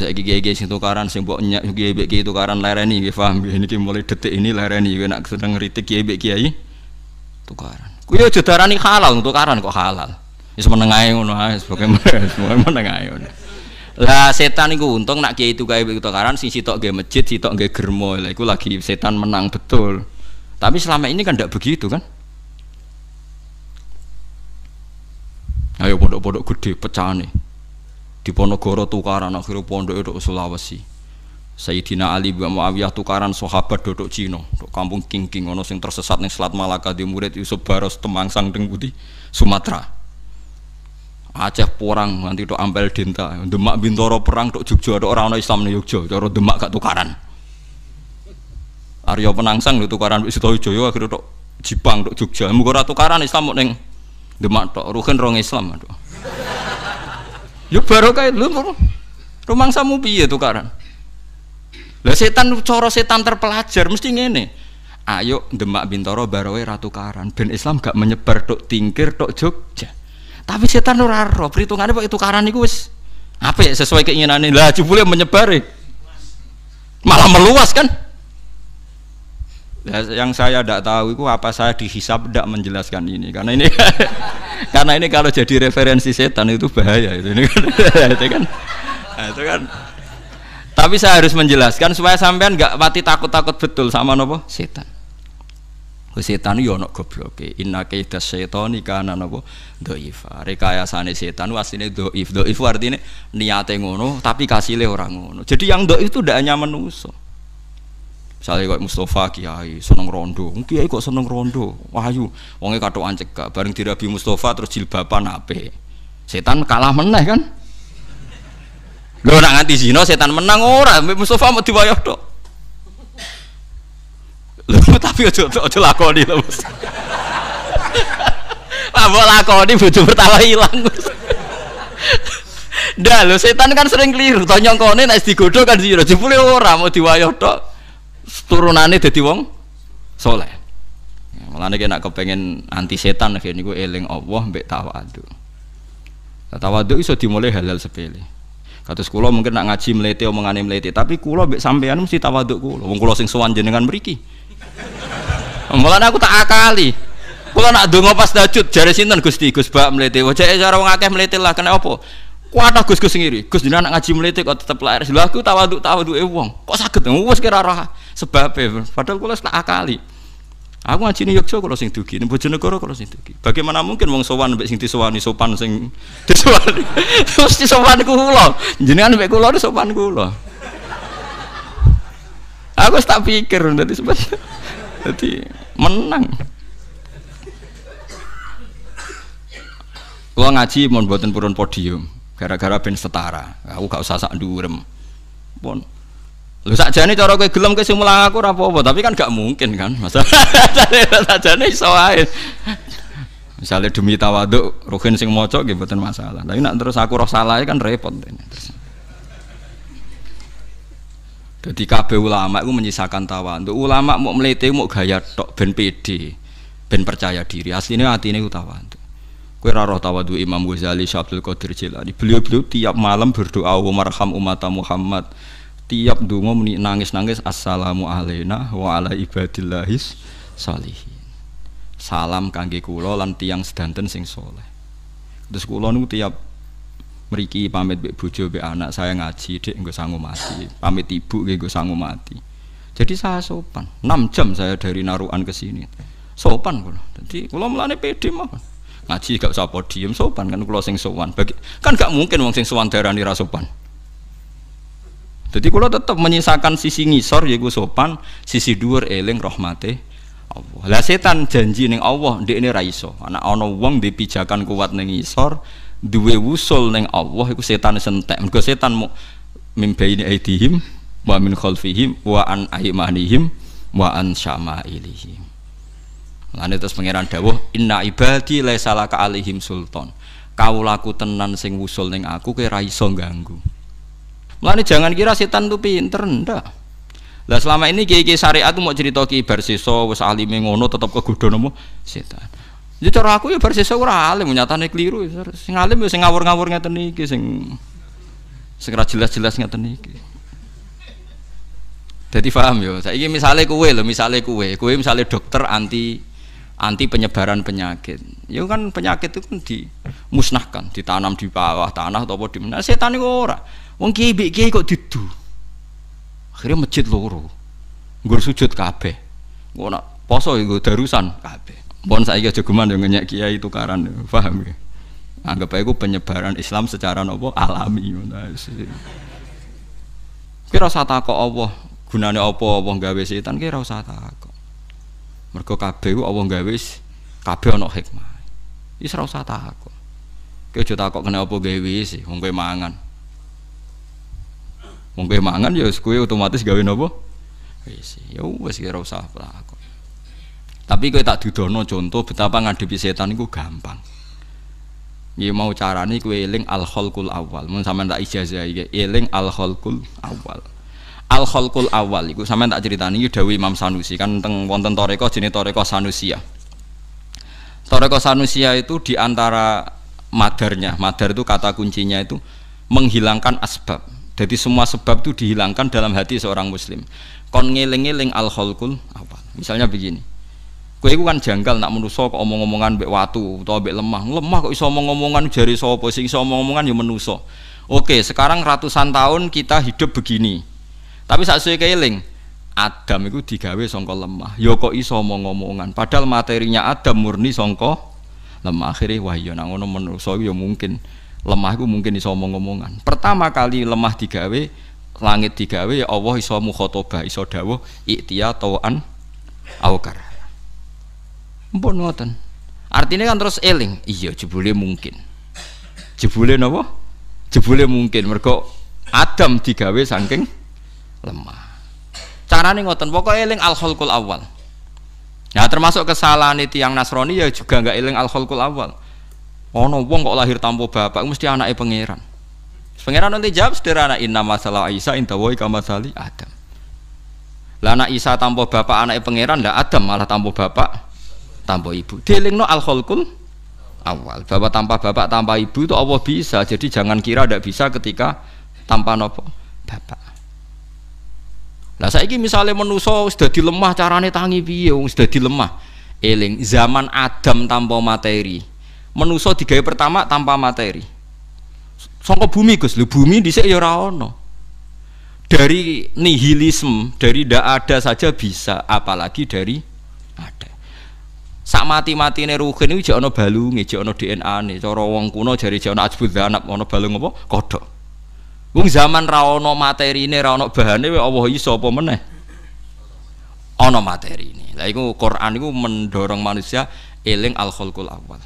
saiki gege sing tukaran sing mbok nyek kiai mbek tukaran lereni nggih paham nggih niki mulai detik ini lereni yen nak sedang ngritik kiai mbek kiai tukaran. Kuwi aja darani halal tukaran kok halal. Wis meneng ae ngono ae sebagai meneng ae ngono. Lah setan iku untung nak kiai tukai mbek tukaran sing sitok nggih masjid, sitok nggih germo. Lah iku lagi setan menang betul. Tapi selama ini kan tidak begitu kan? Ayo bodoh-bodoh gede pecah nih di Ponorogo tukaran akhirnya pondok itu Sulawesi Sayyidina Ali bin Muawiyah tukaran sahabat dodok Cina, dok kampung Kingking ono sing tersesat ning Selat Malaka di murid Yusuf Baros Temangsang Deng Putih Sumatera. Aceh porang nanti dok Ampel Denta, Demak Bintoro perang dok Jogja dok orang ono Islam ning Jogja, cara Demak gak tukaran. Arya Penangsang lho tukaran wis Sutoyo akhire dok Jipang dok Jogja, mukora tukaran Islam neng Demak tok Ruhen rong Islam aduh. Yuk ya barokah lu rumang samu piye tukaran. Lah setan coro setan terpelajar mesti ngene. Ayo Demak Bintoro barowe ratu karan ben Islam gak menyebar tok tingkir tok Jogja. Tapi setan ora ro perhitungane itu tukaran iku wis ya sesuai keinginan ini Lah boleh menyebar. E. Malah meluas kan? Ya, yang saya tidak tahu itu apa saya dihisap tidak menjelaskan ini karena ini karena ini kalau jadi referensi setan itu bahaya itu, ini kan, itu kan nah, itu kan tapi saya harus menjelaskan supaya sampean nggak mati takut-takut betul sama nopo setan oh, setan yo ya ono goblok inna kaida syaitani kana nopo rekayasa rekayasane setan ini doif dhaif artinya niate ngono tapi kasile orang ngono jadi yang dhaif itu tidak hanya menuso Misalnya kayak Mustafa Kiai seneng rondo, Kiai kok seneng rondo, wahyu, wonge anjek kak. bareng dirabi Mustafa terus jilbaban apa Setan kalah meneh kan? lo nak nganti zino setan menang ora, Mustafa mau diwayah tok. lo tapi aja aja lakoni lho. Lah mbok lakoni bojo pertama ilang. Dah lo setan kan sering keliru, tonyong nih, di digodho kan sih, jadi boleh orang mau diwayo tok turunannya jadi wong soleh malah nek nak kepengen anti setan ini gue eling Allah mbek tawadhu itu iso dimulai halal sepele katus kulo mungkin nak ngaji atau menganim meliti, tapi kulo mbak sampean mesti tawadhu kulo, wong kulo sing sowan jenengan beriki malah aku tak akali kulo nak dongo pas dajut, jari sinten Gusti Gus bak meliti, wajah cara wong akeh mlete lah kena opo, kuatah gus gus sendiri gus jenengan nak ngaji melitik kok tetep lahir sila aku tawaduk tawaduk ewong, kok sakit gus kira roh Sebab, padahal kula tak akali aku ngaji nih Yogyakarta kalau sing dugi ini Bojonegoro kalau sing dugi bagaimana mungkin wong sowan mbek sing disowani sopan sing disowani terus disowani kula jenengan mbek kula sopan kulo. aku tak pikir dari sebetulnya jadi menang Kulo ngaji mau buatin purun podium gara-gara ben setara aku gak usah sak durem Lu sakjane cara kowe gelem ke mulang aku ora apa-apa, tapi kan gak mungkin kan. Masalah sakjane iso ae. misalnya demi tawaduk ruhin sing maca nggih mboten masalah. Tapi nak terus aku roh salah kan repot. ini, Jadi kabeh ulama itu menyisakan tawa untuk Ulama mau melete mau gaya tok ben pd ben percaya diri. Asline ini ku tawa, Kue raro tawa tawadu Imam Ghazali, Syaikhul Qadir Jilani. Beliau-beliau tiap malam berdoa, Allahumma marham umat Muhammad tiap dungo meni nangis nangis assalamu alaikum wa ala ibadillahis salihin salam kangge kulo lan tiang sedanten sing soleh terus kulo niku tiap meriki pamit mbek bojo be anak saya ngaji dek nggo sanggup mati pamit ibu nggih nggo sangu mati jadi saya sopan 6 jam saya dari naruan ke sini sopan kulo jadi kulo melane pede mawon ngaji gak usah diem sopan kan kulo sing sowan kan gak mungkin wong sing sowan darani ra sopan jadi kalau tetap menyisakan sisi ngisor ya sopan, sisi dhuwur eling rahmate Allah. Lah setan janji ning Allah ndek ini raiso. iso. Ana ana wong di pijakan kuat ning ngisor, duwe wusul ning Allah iku setan sentek. Mergo setan mu mimbaini aidihim wa min khalfihim wa an aimanihim wa an syama'ilihim. Lan terus pangeran dawuh inna ibadi laisa laka alaihim sultan. Kaulaku tenan sing wusul ning aku ra iso ganggu. Mulane jangan kira setan itu pinter ndak. Lah selama ini kiai-kiai syariat mau cerita bar Barsiso wis alime ngono tetep kegodhon nemu setan. Jadi ya, cara aku ya Barsiso ora alim nyatane keliru. Ya, sing alim ya sing ngawur-ngawur ngeten iki sing segera jelas-jelas ngeten iki. Jadi paham yo. Ya, saiki misalnya kue lo, misalnya kue, kue misalnya dokter anti anti penyebaran penyakit. Ya kan penyakit itu kan dimusnahkan, ditanam di bawah tanah atau di mana. Setan itu ora. Wong kiai mbek kiai kok didu. Akhirnya masjid loro. Nggur sujud kabeh. Ngono poso iku ya darusan kabeh. Pon saiki aja geman yo ya ngenyek kiai tukaran, ya, paham ya? Anggap aja penyebaran Islam secara nopo alami ngono. Kira usah takok Allah gunane apa apa gawe setan kira usah takok. Mergo kabeh ku Allah gawe kabeh ana hikmah. Wis ora usah takok. Kowe aja takok kena apa gawe sih, wong kowe mangan. Wong mangan ya kue otomatis gawe nopo iya. ya Wis ya wis ora usah lakon. Tapi kowe tak didono. contoh betapa ngadepi setan itu gampang. Ya mau carane kowe eling al awal. Mun sampean tak ijazah iki eling al awal. Al khalqul awal iku sampean tak critani iki ya dawuh Imam Sanusi kan teng wonten toreko jenenge toreko Sanusia. Toreko Sanusia itu diantara madarnya, madar itu kata kuncinya itu menghilangkan asbab jadi semua sebab itu dihilangkan dalam hati seorang muslim. Kon ngeling-eling al hulkul apa? Misalnya begini. Kowe iku kan janggal nak menuso kok omong-omongan mbek watu atau mbek lemah. Lemah kok iso omong-omongan jari sapa sing iso omong-omongan ya menuso. Oke, sekarang ratusan tahun kita hidup begini. Tapi saat saya keiling, Adam itu digawe songko lemah. Yo ya kok iso omong-omongan. Padahal materinya Adam murni songko lemah akhirnya wah iya, nang ngono menuso ya mungkin lemah itu mungkin iso omong-omongan pertama kali lemah digawe langit digawe ya Allah iso mukhotobah iso dawuh iktia tawan awkar mpun ngoten artinya kan terus eling iya jebule mungkin jebule napa jebule mungkin mergo Adam digawe saking lemah nih ngoten pokok eling al holkul awal Nah termasuk kesalahan itu yang Nasrani ya juga nggak eling al holkul awal. Ono wong kok lahir tanpa bapak mesti anaknya pangeran. Pangeran nanti jawab sederhana inna masalah Isa inta woi kamasali Adam. Lah anak Isa tanpa bapak anaknya pangeran lah Adam malah tanpa bapak tanpa ibu. Dilingno al khalqul awal. Bapak tanpa bapak tanpa ibu itu Allah bisa. Jadi jangan kira tidak bisa ketika tanpa nopo bapak. Lah saiki misalnya menuso sudah dilemah carane tangi piye wong sudah dilemah. Eling zaman Adam tanpa materi menuso gaya pertama tanpa materi songko bumi gus lu bumi di ya ono dari nihilisme dari tidak ada saja bisa apalagi dari ada sak mati mati nih rugen jono balung jono DNA nih coro wong kuno jari jono ajbud anak jono balung apa kodok Wong zaman ra materi ini ra ono bahane Allah iso apa meneh. Ono ini. Lah itu Quran itu mendorong manusia eling al khulqul awal.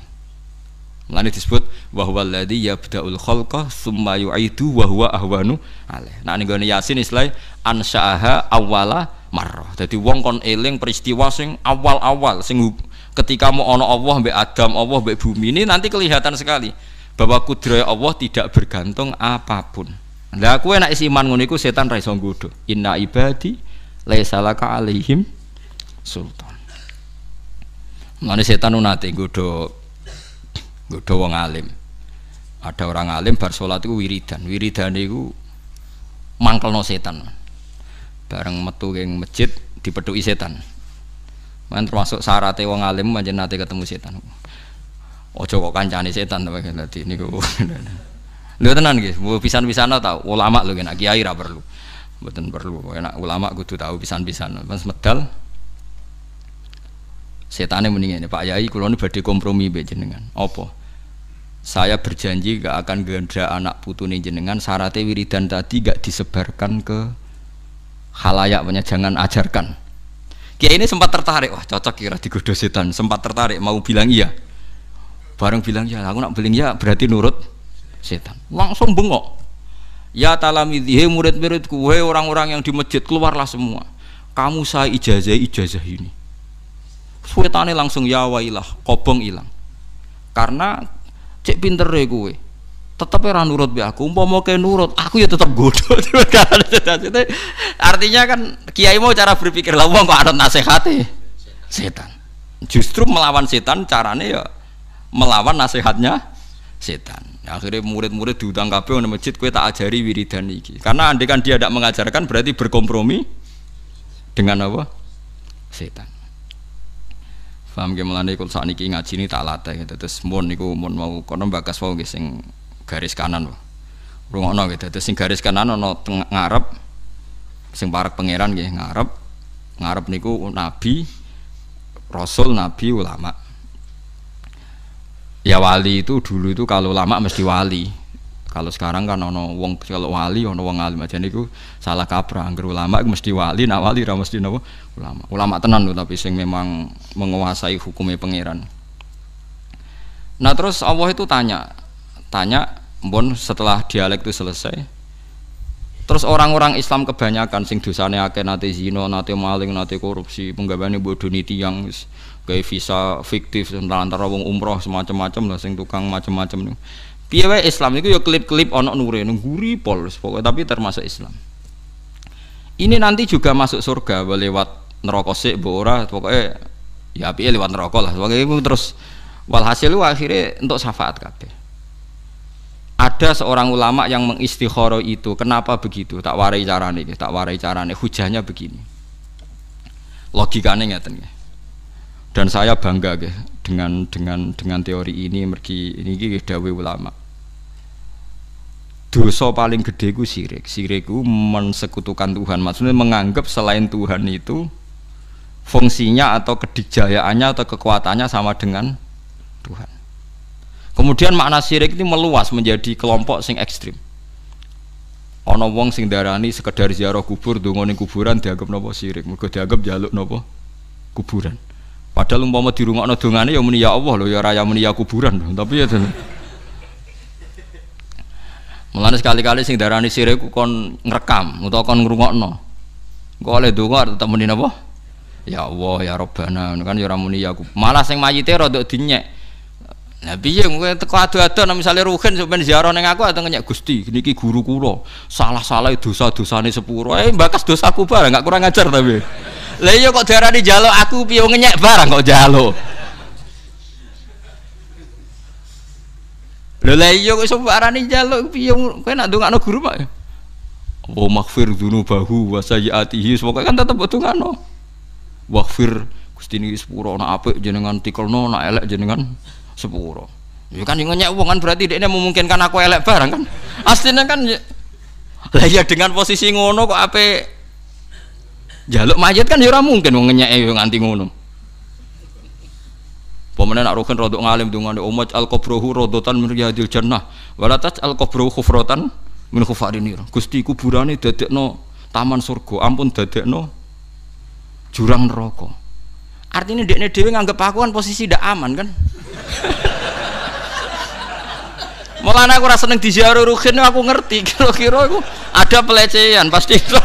Mulane disebut bahwa huwal ladzi yabdaul khalqa tsumma yu'idu wa huwa ahwanu alaih. Nah ning gone Yasin istilah ansaaha awwala marrah. Dadi wong kon eling peristiwa sing awal-awal sing ketika mau ono Allah mbek Adam, Allah mbek bumi ini nanti kelihatan sekali bahwa kudrah Allah tidak bergantung apapun. Lah aku enak isi iman ngono iku setan ra iso nggodho. Inna ibadi laisa laka alaihim sultan. Mulane setan nate nggodho Bodoh wong alim. Ada orang alim bar salat iku wiridan. Wiridane iku mangkelno setan. Bareng metu ing masjid dipethuki setan. Man termasuk syaratnya wong alim pancen nate ketemu setan. Ojo kok kancane setan to dadi niku. Lho tenan nggih, pisan-pisan tau ulama lho nek kiai ra perlu. Mboten perlu, enak ulama kudu tahu pisan-pisan. Mas medal setane mendingan Pak Yai kula ini badhe kompromi mbek jenengan. Apa? saya berjanji gak akan gendra anak putu jenengan syaratnya wiridan tadi gak disebarkan ke halayak punya jangan ajarkan Kia ini sempat tertarik wah cocok kira di setan sempat tertarik mau bilang iya bareng bilang ya aku nak bilang ya berarti nurut setan langsung bengok ya talamidhi hei murid-muridku hei orang-orang yang di masjid keluarlah semua kamu saya ijazah ijazah ini suetane langsung ya wailah kobong hilang karena cek pinter deh gue tetep ora nurut be aku mau kayak nurut aku ya tetap godho artinya kan kiai mau cara berpikir lah uang kok ada nasihate setan justru melawan setan caranya ya melawan nasihatnya setan akhirnya murid-murid diutang kape di masjid kue tak ajari wiridan iki karena andai kan dia tidak mengajarkan berarti berkompromi dengan apa setan Paham nggih saat kula sakniki ngaji nih tak latih gitu. Terus mun niku mohon mau kono bakas mau nggih sing garis kanan. loh, Rungokno gitu. Terus sing garis kanan ana tengah ngarep sing parek pangeran gitu ngarep. Ngarep niku nabi, rasul, nabi, ulama. Ya wali itu dulu itu kalau lama mesti wali. Kalau sekarang kan ono wong kalau wali ono wong alim aja niku salah kaprah anggere ulama mesti wali nak wali ra mesti nopo ulama. Ulama tenan lho tapi sing memang menguasai hukumnya pangeran. Nah terus Allah itu tanya, tanya mbon setelah dialek itu selesai terus orang-orang Islam kebanyakan sing dosane akeh nate zina, nate maling, nate korupsi, penggaweane bodho niti yang gawe visa fiktif antara wong umroh semacam-macam lah sing tukang macam-macam Piye wae Islam itu ya klip-klip onok nure nungguri pol pokoknya tapi termasuk Islam. Ini nanti juga masuk surga lewat neraka sik mbok ora ya piye lewat neraka lah. pokoknya itu terus walhasil lu akhirnya untuk syafaat kabeh. Ada seorang ulama yang mengistikharah itu. Kenapa begitu? Tak warai carane tak warai carane. Hujahnya begini. Logikanya ngeten Dan saya bangga dengan dengan dengan teori ini mergi ini dawe ulama dosa paling gede ku sirik sirik ku mensekutukan Tuhan maksudnya menganggap selain Tuhan itu fungsinya atau kedijayaannya atau kekuatannya sama dengan Tuhan kemudian makna sirik ini meluas menjadi kelompok sing ekstrim ono wong sing darani sekedar ziarah kubur donga kuburan dianggap nopo sirik mereka dianggap jaluk nopo kuburan Padahal umpama dirungokno dongane ya muni ya Allah lo ya raya muni ya kuburan tapi ya Mulane sekali-kali sing darani sireku kon ngrekam utawa kon ngrungokno. Engko oleh donga tetep muni napa? Ya Allah ya Rabbana kan ya ora muni ya Malah sing mayite rada dinyek. Nah piye kowe teko adu-adu nek misale ruhin sampean ziarah ning aku atau nyek Gusti niki guru kula. Salah-salah dosa-dosane sepuro. Eh bakas dosaku bareng gak kurang ajar tapi. Lah iya kok diarani jalo aku piye ngenyek barang kok jalo. Lho lah iya kok iso arani jalo piye kowe nak ndongakno guru Pak. Wa oh, maghfir dzunubahu wa sayyiatihi semoga kan tetep ndongakno. Waghfir Gusti niki sepuro ana apik jenengan tikelno ana elek jenengan sepuro. Ya kan ngenyek wong kan berarti dekne memungkinkan aku elek barang kan. Aslinya kan lah ya dengan posisi ngono kok apik jaluk mayat kan ya ora mungkin wong ngenyek yo ya nganti ngono Pemene nak rokin rodok ngalim dungane umat oh, al qabruhu rodotan min riyadil jannah walatat al qabruhu khufratan min khufarinir Gusti kuburane dadekno taman surga ampun dadekno jurang neraka artinya dekne dhewe nganggep aku kan posisi ndak aman kan Malah aku rasa seneng diziarah ruhin aku ngerti kira-kira aku ada pelecehan pasti itu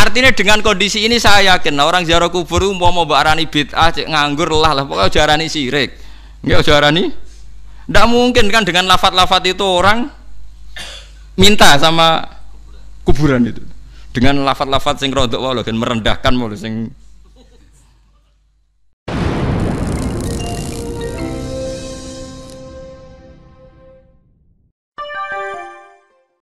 Artinya dengan kondisi ini saya yakin nah, orang ziarah kubur mau mau barani bid'ah cek nganggur lah lah pokoknya jarani sirik. Enggak jarani. Tidak mungkin kan dengan lafat-lafat itu orang minta sama kuburan itu. Dengan lafat-lafat sing rodok wae merendahkan mau sing